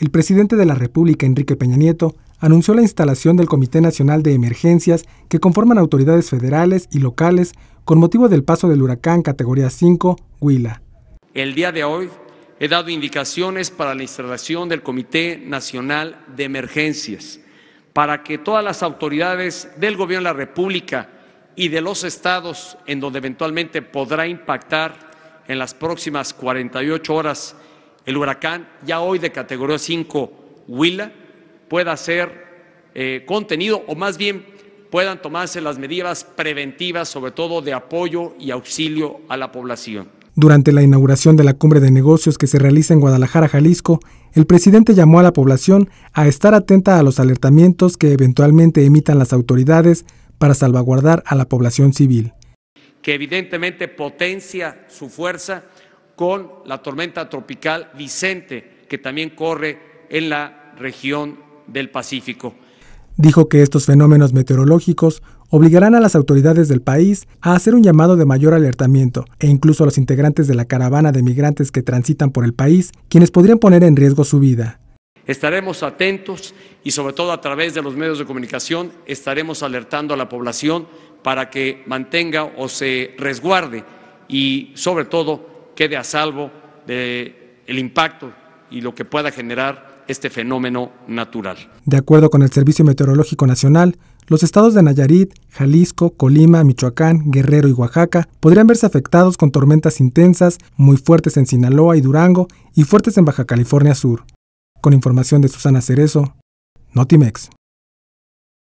el presidente de la República, Enrique Peña Nieto, anunció la instalación del Comité Nacional de Emergencias que conforman autoridades federales y locales con motivo del paso del huracán categoría 5, Huila. El día de hoy he dado indicaciones para la instalación del Comité Nacional de Emergencias, para que todas las autoridades del Gobierno de la República y de los estados en donde eventualmente podrá impactar en las próximas 48 horas el huracán ya hoy de categoría 5 Huila pueda ser eh, contenido o más bien puedan tomarse las medidas preventivas, sobre todo de apoyo y auxilio a la población. Durante la inauguración de la cumbre de negocios que se realiza en Guadalajara, Jalisco, el presidente llamó a la población a estar atenta a los alertamientos que eventualmente emitan las autoridades para salvaguardar a la población civil. Que evidentemente potencia su fuerza con la tormenta tropical Vicente, que también corre en la región del Pacífico. Dijo que estos fenómenos meteorológicos obligarán a las autoridades del país a hacer un llamado de mayor alertamiento e incluso a los integrantes de la caravana de migrantes que transitan por el país, quienes podrían poner en riesgo su vida. Estaremos atentos y sobre todo a través de los medios de comunicación estaremos alertando a la población para que mantenga o se resguarde y sobre todo quede a salvo del el impacto y lo que pueda generar este fenómeno natural. De acuerdo con el Servicio Meteorológico Nacional, los estados de Nayarit, Jalisco, Colima, Michoacán, Guerrero y Oaxaca podrían verse afectados con tormentas intensas, muy fuertes en Sinaloa y Durango y fuertes en Baja California Sur. Con información de Susana Cerezo, Notimex.